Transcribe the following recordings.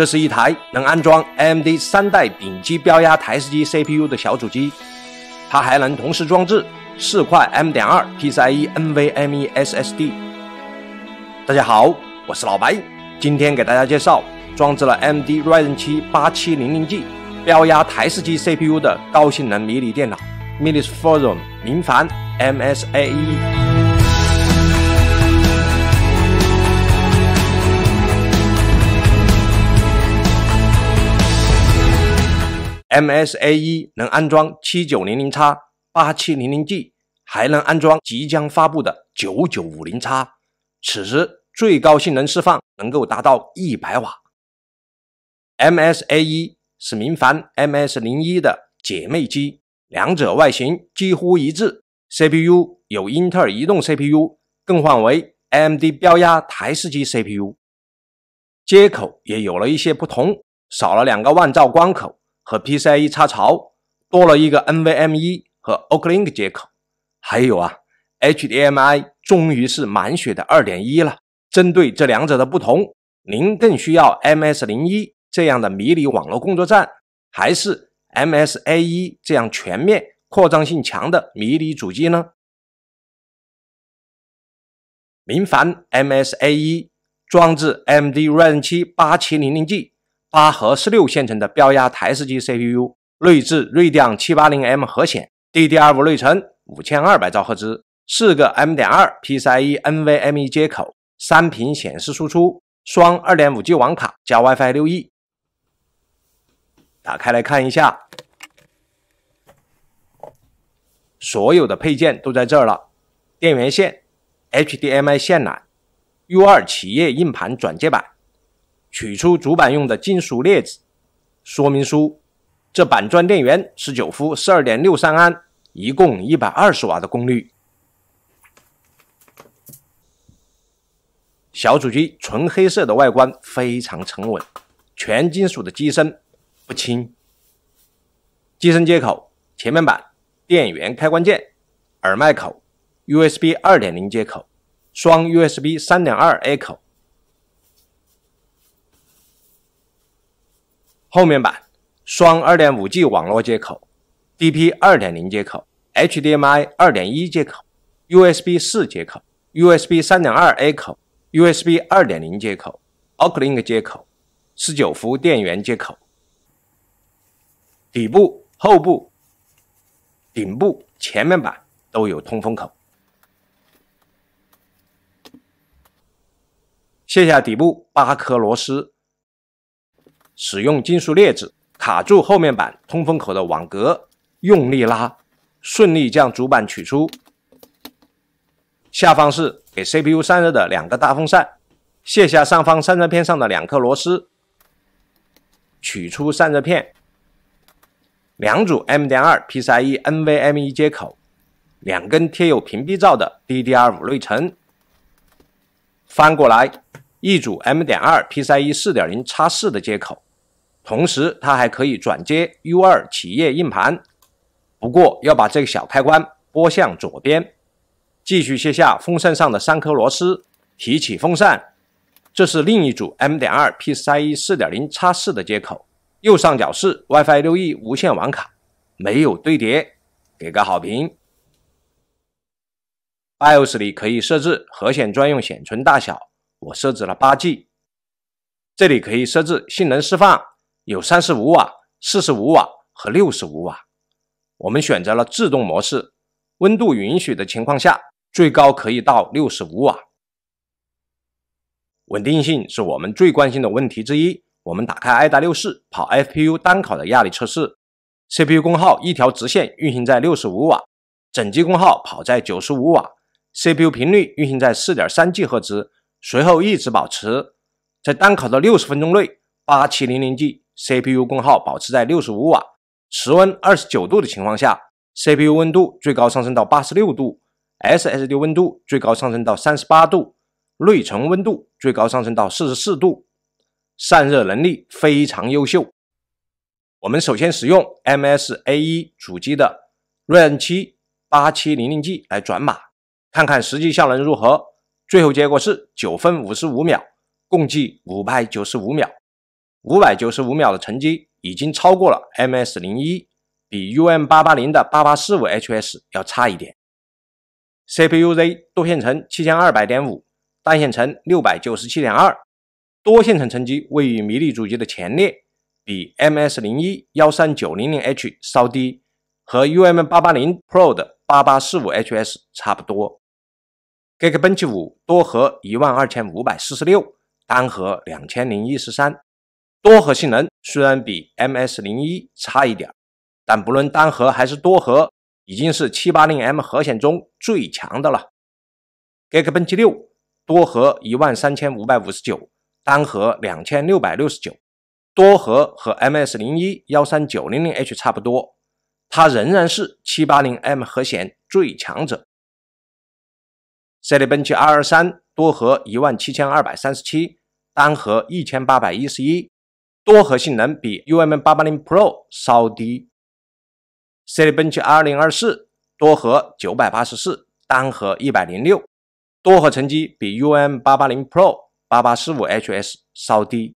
这是一台能安装 AMD 三代顶级标压台式机 CPU 的小主机，它还能同时装置四块 M.2 PCIe NVMe SSD。大家好，我是老白，今天给大家介绍装置了 AMD Ryzen 7 8700G 标压台式机 CPU 的高性能迷你电脑 Minisforum 林凡 MSAE。MSA 一能安装七九零零叉八七零零 G，还能安装即将发布的九九五零叉。此时最高性能释放能够达到一百瓦。MSA 一是明矾 MS 零一的姐妹机，两者外形几乎一致，CPU 有英特尔移动 CPU 更换为 AMD 标压台式机 CPU，接口也有了一些不同，少了两个万兆光口。和 PCIe 插槽多了一个 NVMe 和 o k l i n k 接口，还有啊，HDMI 终于是满血的2.1了。针对这两者的不同，您更需要 MS01 这样的迷你网络工作站，还是 MSA1 这样全面、扩张性强的迷你主机呢？明凡 MSA1 装置 MD Ryzen 7 8700G。八核十六线程的标压台式机 CPU，内置锐量七八零 M 核显，DDR5 内存，五千二百兆赫兹，四个 M 点二 PCIe NVMe 接口，三屏显示输出，双二点五 G 网卡加 WiFi 六 E。打开来看一下，所有的配件都在这儿了：电源线、HDMI 线缆、U 二企业硬盘转接板。取出主板用的金属镊子，说明书。这板砖电源十九伏十二点六三安，一共一百二十瓦的功率。小主机纯黑色的外观非常沉稳，全金属的机身不轻。机身接口：前面板、电源开关键、耳麦口、USB 2.0接口、双 USB 3.2 A 口。后面板，双二点五 G 网络接口，DP 二点零接口，HDMI 二点一接口，USB 四接口，USB 三点二 A 口，USB 二点零接口 o u l i n k 接口，十九伏电源接口。底部、后部、顶部、前面板都有通风口。卸下底部八颗螺丝。使用金属镊子卡住后面板通风口的网格，用力拉，顺利将主板取出。下方是给 CPU 散热的两个大风扇，卸下上方散热片上的两颗螺丝，取出散热片。两组 M 点二 PCIe NVMe 接口，两根贴有屏蔽罩的 DDR 五内存。翻过来，一组 M 点二 PCIe 四点零 X 四的接口。同时，它还可以转接 U2 企业硬盘，不过要把这个小开关拨向左边。继续卸下风扇上的三颗螺丝，提起风扇。这是另一组 M.2 p i e 4 0 x 4的接口。右上角是 WiFi 六 E 无线网卡，没有堆叠，给个好评。BIOS 里可以设置核显专用显存大小，我设置了八 G。这里可以设置性能释放。有三十五瓦、四十五瓦和六十五瓦。我们选择了自动模式，温度允许的情况下，最高可以到六十五瓦。稳定性是我们最关心的问题之一。我们打开爱达六四跑 FPU 单考的压力测试，CPU 功耗一条直线运行在六十五瓦，整机功耗跑在九十五瓦，CPU 频率运行在四点三 G 赫兹，随后一直保持在单考的六十分钟内，八七零零 G。CPU 功耗保持在六十五瓦，室温二十九度的情况下，CPU 温度最高上升到八十六度，SSD 温度最高上升到三十八度，内存温度最高上升到四十四度，散热能力非常优秀。我们首先使用 MSA 1主机的 r e N 七八七零零 G 来转码，看看实际效能如何。最后结果是九分五十五秒，共计五百九十五秒。五百九十五秒的成绩已经超过了 MS 零一，比 UM 八八零的八八四五 HS 要差一点。CPUZ 多线程七千二百点五，单线程六百九十七点二，多线程成绩位于迷你主机的前列，比 MS 零一幺三九零零 H 稍低，和 UM 八八零 Pro 的八八四五 HS 差不多。Geekbench 五多核一万二千五百四十六，单核两千零一十三。多核性能虽然比 MS 零一差一点但不论单核还是多核，已经是七八零 M 核显中最强的了。Geekbench 六多核一万三千五百五十九，单核两千六百六十九，多核和 MS 零一幺三九零零 H 差不多，它仍然是七八零 M 核显最强者。Cinebench R23 多核一万七千二百三十七，单核一千八百一十一。多核性能比 U M 八八零 Pro 稍低，Cinebench R 二零二四多核九百八十四，单核一百零六，多核成绩比 U M 八八零 Pro 八八四五 H S 稍低。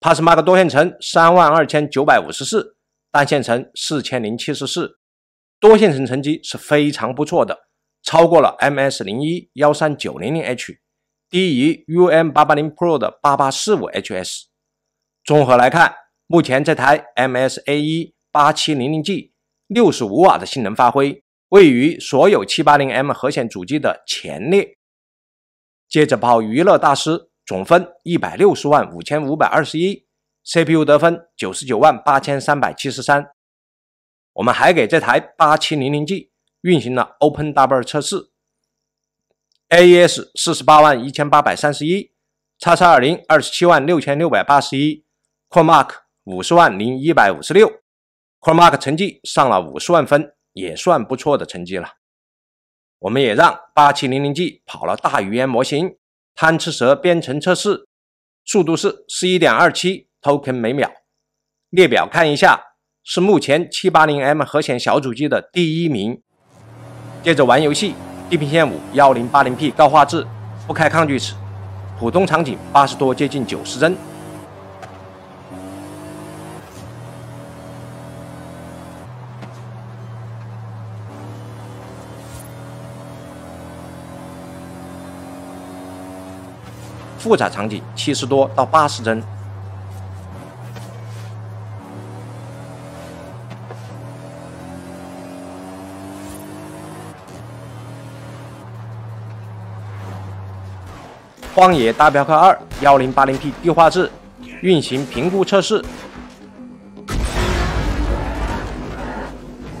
Passmark 多线程三万二千九百五十四，单线程四千零七十四，多线程成绩是非常不错的，超过了 M S 零一幺三九零零 H，低于 U M 八八零 Pro 的八八四五 H S。综合来看，目前这台 MSA 一八七零零 G 六十五瓦的性能发挥位于所有七八零 M 核显主机的前列。接着跑娱乐大师，总分一百六十万五千五百二十一，CPU 得分九十九万八千三百七十三。我们还给这台八七零零 G 运行了 OpenW 测试，AES 四十八万一千八百三十一，叉叉二零二十七万六千六百八十一。core mark 五十万零一百五十六，core mark 成绩上了五十万分，也算不错的成绩了。我们也让八七零零 G 跑了大语言模型贪吃蛇编程测试，速度是十一点二七 token 每秒。列表看一下，是目前七八零 M 核显小主机的第一名。接着玩游戏，《地平线五》幺零八零 P 高画质，不开抗锯齿，普通场景八十多接近九十帧。复杂场景七十多到八十帧，《荒野大镖客二》幺零八零 P 低画质运行评估测试，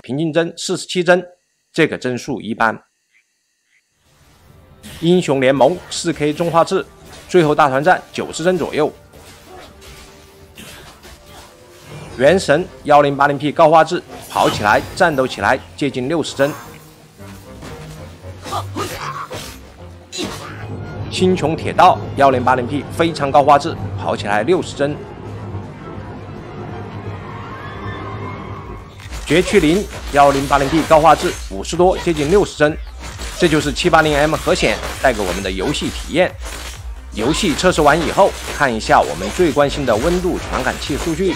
平均帧四十七帧，这个帧数一般。《英雄联盟》四 K 中画质。最后大团战九十帧左右，原神幺零八零 P 高画质跑起来战斗起来接近六十帧，青琼铁道幺零八零 P 非常高画质跑起来六十帧，绝区零幺零八零 P 高画质五十多接近六十帧，这就是七八零 M 核显带给我们的游戏体验。游戏测试完以后，看一下我们最关心的温度传感器数据。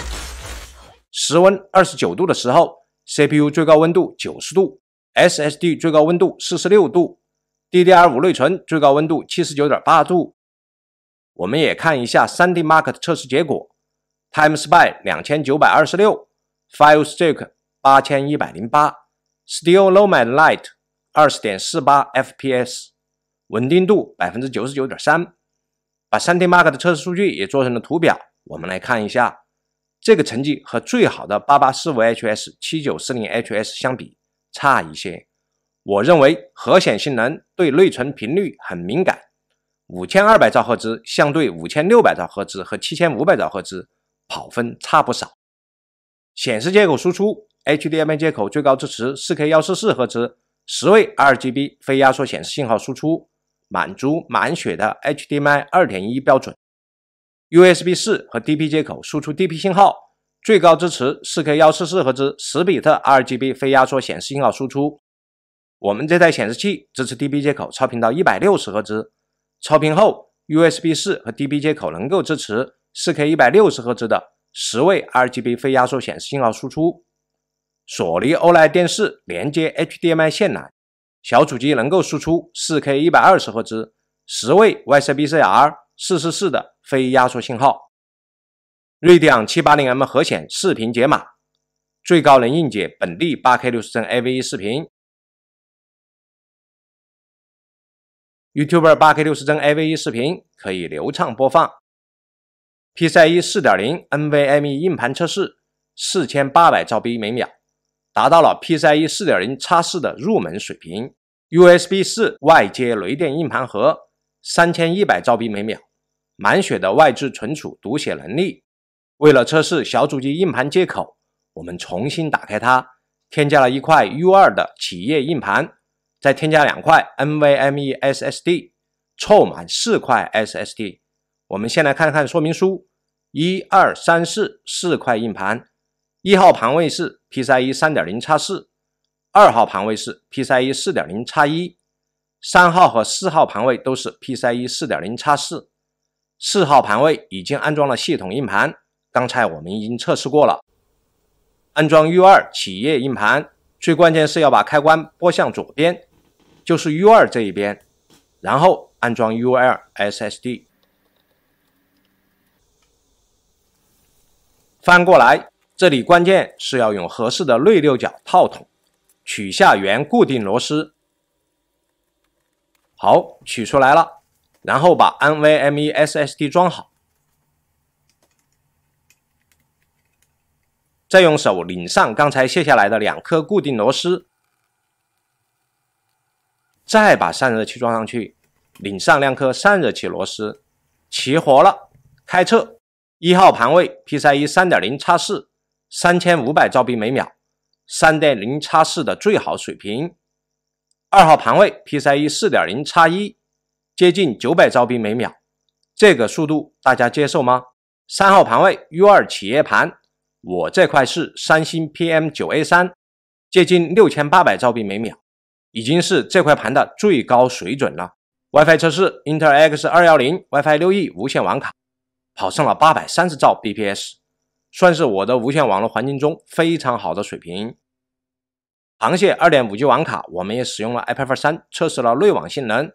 室温二十九度的时候，CPU 最高温度九十度，SSD 最高温度四十六度，DDR 五内存最高温度七十九点八度。我们也看一下 3DMark 的测试结果，Time Spy 两千九百二十六，Fire s t i c k 8八千一百零八，Steel l o Man l i t h 二十点四八 FPS，稳定度百分之九十九点三。把 3DMark 的测试数据也做成了图表，我们来看一下，这个成绩和最好的 8845HS、7940HS 相比差一些。我认为核显性能对内存频率很敏感，5200兆赫兹相对5600兆赫兹和7500兆赫兹跑分差不少。显示接口输出 HDMI 接口最高支持 4K144 赫兹十位 RGB 非压缩显示信号输出。满足满血的 HDMI 二点一标准，USB 四和 DP 接口输出 DP 信号，最高支持四 K 幺四四赫兹十比特 RGB 非压缩显示信号输出。我们这台显示器支持 DP 接口超频到一百六十赫兹，超频后 USB 四和 DP 接口能够支持四 K 一百六十赫兹的十位 RGB 非压缩显示信号输出。索尼欧莱电视连接 HDMI 线缆。小主机能够输出 4K120 赫兹、十位 YCbCr444 的非压缩信号。锐典七八零 M 核显视频解码，最高能硬解本地 8K 六十帧 a v e 视频。YouTube 八 K 六十帧 a v e 视频可以流畅播放。PCIe 四点零 NVMe 硬盘测试，四千八百兆 B 每秒。达到了 PCIe 四点零叉四的入门水平，USB 四外接雷电硬盘盒，三千一百兆 b 每秒，满血的外置存储读写能力。为了测试小主机硬盘接口，我们重新打开它，添加了一块 U 二的企业硬盘，再添加两块 NVMe SSD，凑满四块 SSD。我们先来看看说明书，一二三四四块硬盘，一号盘位是。P C E 三点零叉四，二号盘位是 P C E 四点零叉一，三号和四号盘位都是 P C E 四点零叉四，四号盘位已经安装了系统硬盘，刚才我们已经测试过了。安装 U 二企业硬盘，最关键是要把开关拨向左边，就是 U 二这一边，然后安装 U l S S D，翻过来。这里关键是要用合适的内六角套筒取下原固定螺丝，好取出来了，然后把 NVME SSD 装好，再用手拧上刚才卸下来的两颗固定螺丝，再把散热器装上去，拧上两颗散热器螺丝，齐活了，开测，一号盘位，PCIe 三点零叉四。三千五百兆币每秒，三点零叉四的最好水平。二号盘位 PCI 四点零叉一，接近九百兆币每秒，这个速度大家接受吗？三号盘位 U 二企业盘，我这块是三星 PM 九 A 三，接近六千八百兆币每秒，已经是这块盘的最高水准了。WiFi 测试 i n t e X 二幺零 WiFi 六 E 无线网卡，跑上了八百三十兆 bps。算是我的无线网络环境中非常好的水平。螃蟹二点五 G 网卡，我们也使用了 iPad 3三测试了内网性能，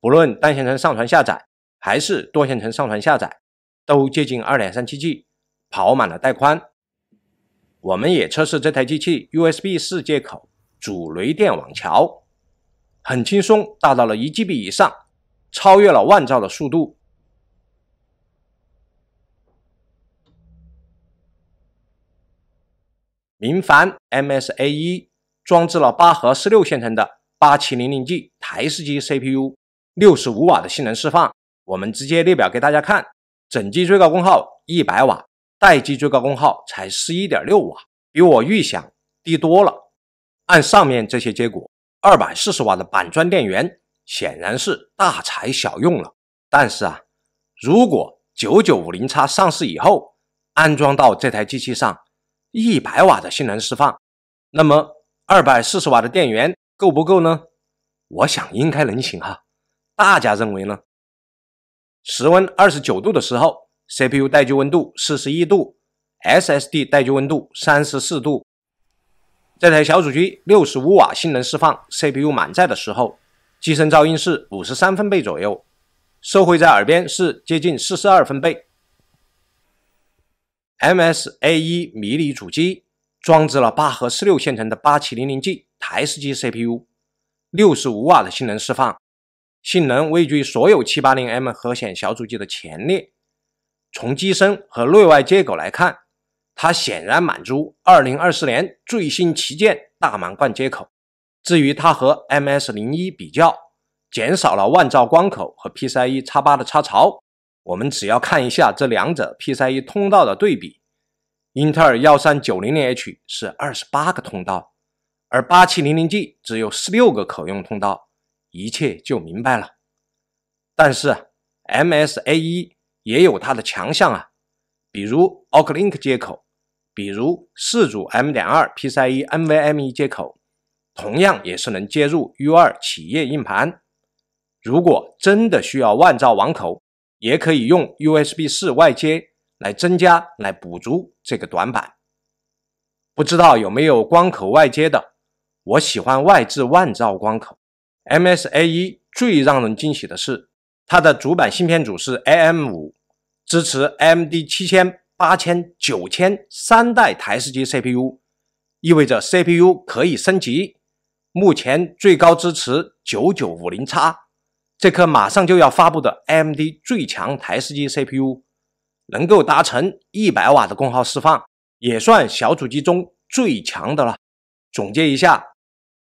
不论单线程上传下载还是多线程上传下载，都接近二点三七 G，跑满了带宽。我们也测试这台机器 USB 四接口主雷电网桥，很轻松达到了一 G B 以上，超越了万兆的速度。明凡 MSA 一装置了八核四六线程的八七零零 G 台式机 CPU，六十五瓦的性能释放，我们直接列表给大家看，整机最高功耗一百瓦，待机最高功耗才十一点六瓦，比我预想低多了。按上面这些结果，二百四十瓦的板砖电源显然是大材小用了。但是啊，如果九九五零叉上市以后，安装到这台机器上。一百瓦的性能释放，那么二百四十瓦的电源够不够呢？我想应该能行哈。大家认为呢？室温二十九度的时候，CPU 待机温度四十一度，SSD 待机温度三十四度。这台小主机六十五瓦性能释放，CPU 满载的时候，机身噪音是五十三分贝左右，收回在耳边是接近四十二分贝。MSA 一迷你主机装置了八核十六线程的八七零零 G 台式机 CPU，六十五瓦的性能释放，性能位居所有七八零 M 核显小主机的前列。从机身和内外接口来看，它显然满足二零二四年最新旗舰大满贯接口。至于它和 MS 零一比较，减少了万兆光口和 PCIe 插八的插槽。我们只要看一下这两者 PCIe 通道的对比，英特尔幺三九零零 H 是二十八个通道，而八七零零 G 只有十六个可用通道，一切就明白了。但是 MSA 1也有它的强项啊，比如 OC Link 接口，比如四组 M. 点二 PCIe NVMe 接口，同样也是能接入 U. 二企业硬盘。如果真的需要万兆网口，也可以用 USB 四外接来增加、来补足这个短板。不知道有没有光口外接的？我喜欢外置万兆光口。m s a 一最让人惊喜的是，它的主板芯片组是 AM 五，支持 AMD 七千、八千、九千三代台式机 CPU，意味着 CPU 可以升级。目前最高支持九九五零叉。这颗马上就要发布的 AMD 最强台式机 CPU 能够达成100瓦的功耗释放，也算小主机中最强的了。总结一下，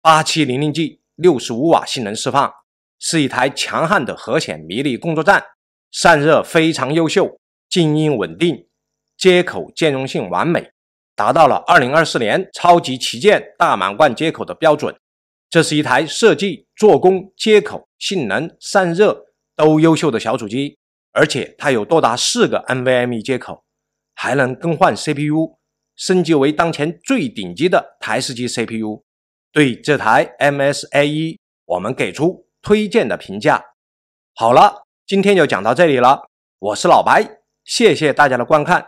八七零零 G 六十五瓦性能释放，是一台强悍的核显迷你工作站，散热非常优秀，静音稳定，接口兼容性完美，达到了2024年超级旗舰大满贯接口的标准。这是一台设计、做工、接口、性能、散热都优秀的小主机，而且它有多达四个 NVMe 接口，还能更换 CPU，升级为当前最顶级的台式机 CPU。对这台 MSI，a 我们给出推荐的评价。好了，今天就讲到这里了。我是老白，谢谢大家的观看，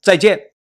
再见。